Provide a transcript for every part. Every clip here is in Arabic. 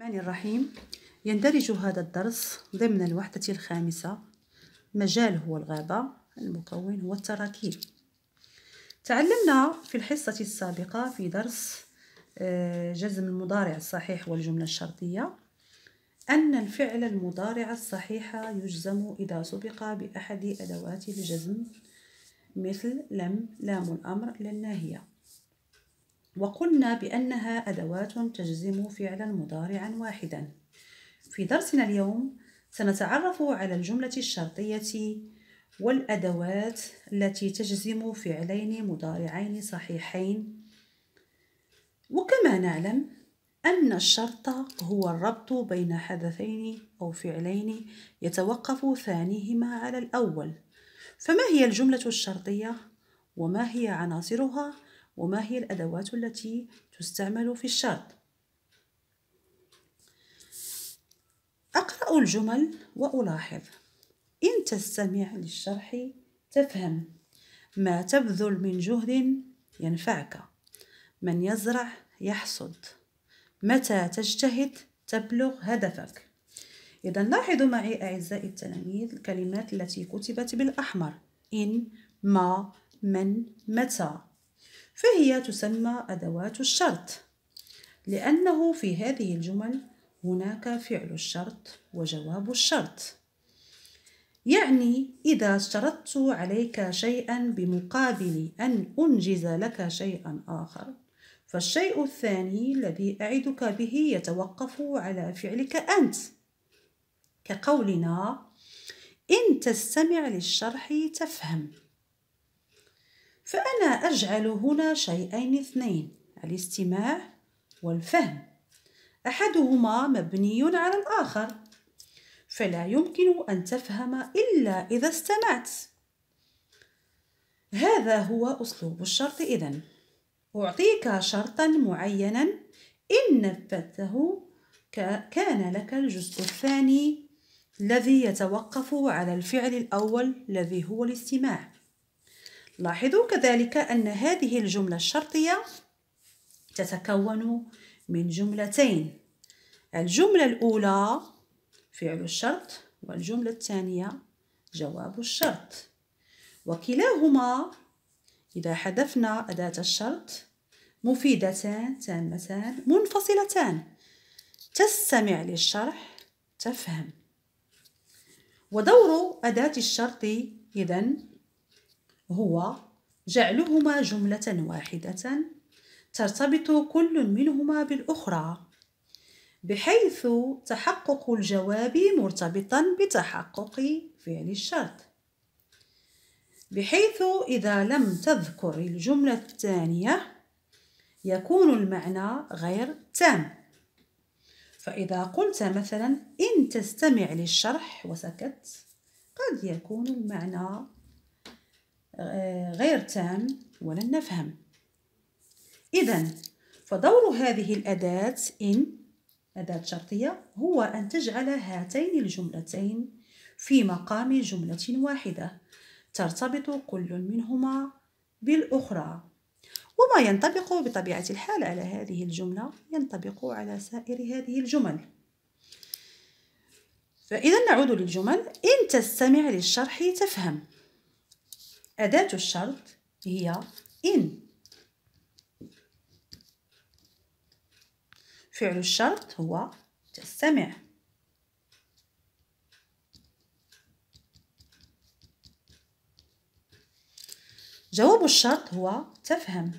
الرحمن الرحيم يندرج هذا الدرس ضمن الوحدة الخامسة مجال هو الغابة المكون هو التراكيب تعلمنا في الحصة السابقة في درس آه، جزم المضارع الصحيح والجملة الشرطية أن الفعل المضارع الصحيح يجزم إذا سبق بأحد أدوات الجزم مثل لم لام الأمر للناهية وقلنا بأنها أدوات تجزم فعلا مضارعا واحدا في درسنا اليوم سنتعرف على الجملة الشرطية والأدوات التي تجزم فعلين مضارعين صحيحين وكما نعلم أن الشرط هو الربط بين حدثين أو فعلين يتوقف ثانيهما على الأول فما هي الجملة الشرطية وما هي عناصرها؟ وما هي الأدوات التي تستعمل في الشرط أقرأ الجمل وألاحظ إن تستمع للشرح تفهم ما تبذل من جهد ينفعك من يزرع يحصد متى تجتهد تبلغ هدفك إذا لاحظوا معي أعزائي التلاميذ الكلمات التي كتبت بالأحمر إن ما من متى فهي تسمى أدوات الشرط لأنه في هذه الجمل هناك فعل الشرط وجواب الشرط يعني إذا اشترطت عليك شيئا بمقابل أن أنجز لك شيئا آخر فالشيء الثاني الذي أعدك به يتوقف على فعلك أنت كقولنا إن تستمع للشرح تفهم فأنا أجعل هنا شيئين اثنين الاستماع والفهم أحدهما مبني على الآخر فلا يمكن أن تفهم إلا إذا استمعت هذا هو أسلوب الشرط إذن أعطيك شرطا معينا إن نفذته كان لك الجزء الثاني الذي يتوقف على الفعل الأول الذي هو الاستماع لاحظوا كذلك أن هذه الجملة الشرطية تتكون من جملتين الجملة الأولى فعل الشرط والجملة الثانية جواب الشرط وكلاهما إذا حذفنا أداة الشرط مفيدتان تامتان منفصلتان تستمع للشرح تفهم ودور أداة الشرط إذن هو جعلهما جملة واحدة ترتبط كل منهما بالأخرى بحيث تحقق الجواب مرتبطا بتحقق فعل الشرط بحيث إذا لم تذكر الجملة الثانية يكون المعنى غير تام فإذا قلت مثلا إن تستمع للشرح وسكت قد يكون المعنى آه، غير تام ولن نفهم إذا فدور هذه الأداة إن أداة شرطية هو أن تجعل هاتين الجملتين في مقام جملة واحدة ترتبط كل منهما بالأخرى وما ينطبق بطبيعة الحال على هذه الجملة ينطبق على سائر هذه الجمل فإذا نعود للجمل إن تستمع للشرح تفهم أداة الشرط هي إن فعل الشرط هو تستمع جواب الشرط هو تفهم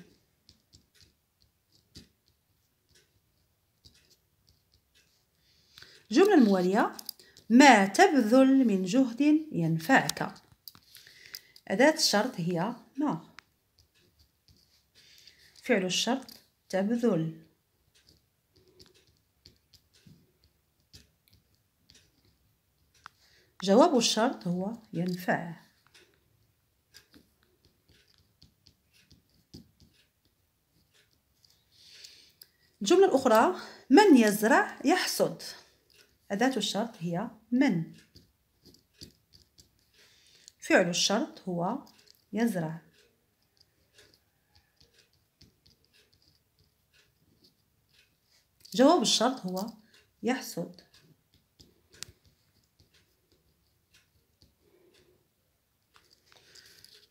الجملة الموالية ما تبذل من جهد ينفعك أداة الشرط هي ما فعل الشرط تبذل جواب الشرط هو ينفع الجملة الأخرى من يزرع يحصد أداة الشرط هي من فعل الشرط هو يزرع جواب الشرط هو يحصد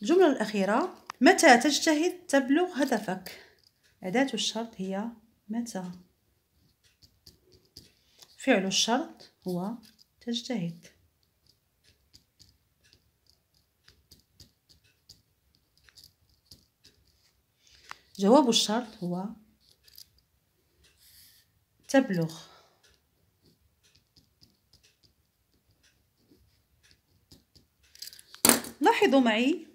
الجملة الأخيرة متى تجتهد تبلغ هدفك أداة الشرط هي متى فعل الشرط هو تجتهد جواب الشرط هو تبلغ لاحظوا معي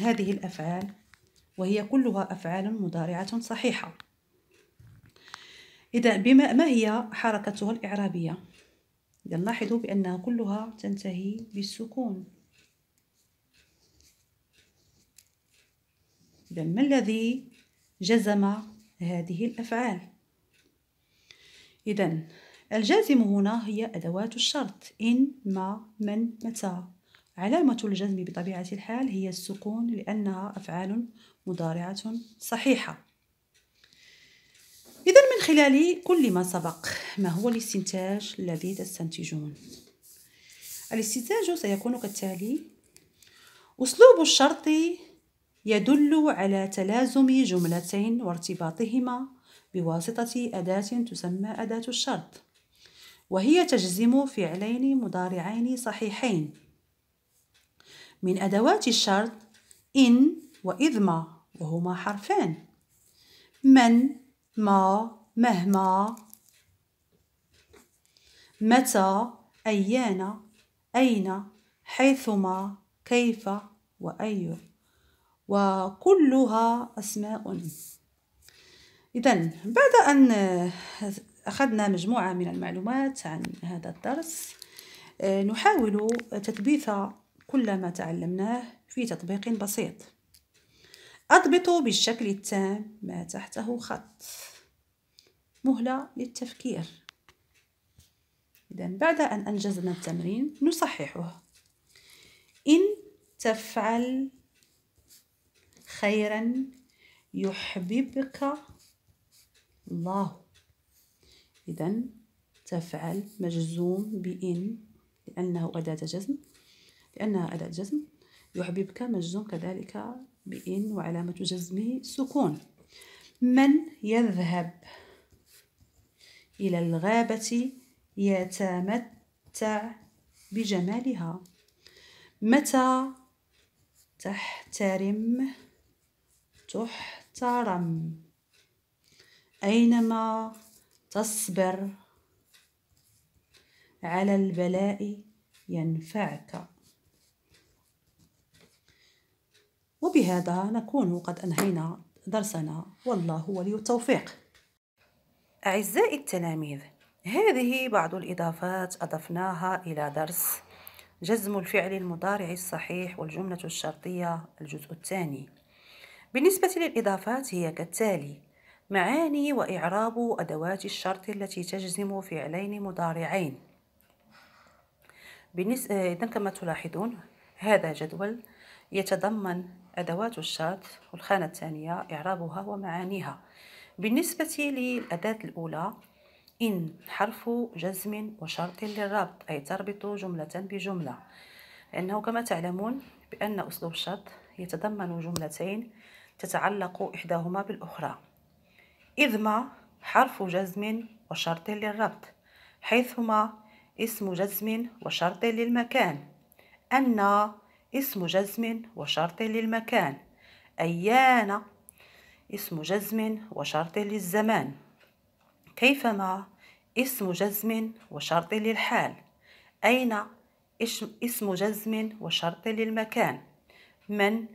هذه الأفعال وهي كلها أفعال مضارعة صحيحة إذا بما ما هي حركتها الإعرابية إذا لاحظوا بأنها كلها تنتهي بالسكون إذا ما الذي جزم هذه الأفعال إذا الجازم هنا هي أدوات الشرط إن ما من متى علامة الجزم بطبيعة الحال هي السكون لأنها أفعال مضارعة صحيحة إذا من خلال كل ما سبق ما هو الاستنتاج الذي تستنتجون الاستنتاج سيكون كالتالي أسلوب الشرط يدل على تلازم جملتين وارتباطهما بواسطة أداة تسمى أداة الشرط وهي تجزم فعلين مضارعين صحيحين من أدوات الشرط إن وإذ ما وهما حرفان من ما مهما متى أيان أين حيثما كيف وأي وكلها أسماء إذا بعد أن أخذنا مجموعة من المعلومات عن هذا الدرس آه، نحاول تثبيت كل ما تعلمناه في تطبيق بسيط أضبط بالشكل التام ما تحته خط مهلة للتفكير إذا بعد أن أنجزنا التمرين نصححه إن تفعل خيرا يحببك الله إذا تفعل مجزوم بإن لأنه أداة جزم لأنها أداة جزم يحببك مجزوم كذلك بإن وعلامة جزمه سكون من يذهب إلى الغابة يتمتع بجمالها متى تحترم تحترم أينما تصبر على البلاء ينفعك وبهذا نكون قد أنهينا درسنا والله ولي التوفيق أعزائي التلاميذ هذه بعض الإضافات أضفناها إلى درس جزم الفعل المضارع الصحيح والجملة الشرطية الجزء الثاني بالنسبة للإضافات هي كالتالي معاني وإعراب أدوات الشرط التي تجزم فعلين مضارعين بالنسبة آه، إذن كما تلاحظون هذا جدول يتضمن أدوات الشرط والخانة الثانية إعرابها ومعانيها بالنسبة للأداة الأولى إن حرف جزم وشرط للربط أي تربط جملة بجملة لأنه كما تعلمون بأن أسلوب الشرط يتضمن جملتين تتعلق إحداهما بالأخرى إذ ما حرف جزم وشرط للربط حيثما اسم جزم وشرط للمكان أن اسم جزم وشرط للمكان أيان اسم جزم وشرط للزمان كيفما اسم جزم وشرط للحال أين اسم جزم وشرط للمكان من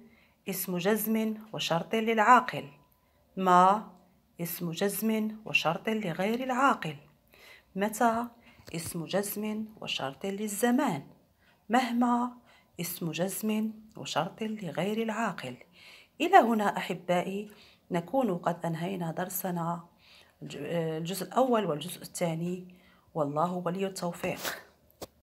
اسم جزم وشرط للعاقل ما اسم جزم وشرط لغير العاقل متى اسم جزم وشرط للزمان مهما اسم جزم وشرط لغير العاقل إلى هنا أحبائي نكون قد أنهينا درسنا الجزء الأول والجزء الثاني والله ولي التوفيق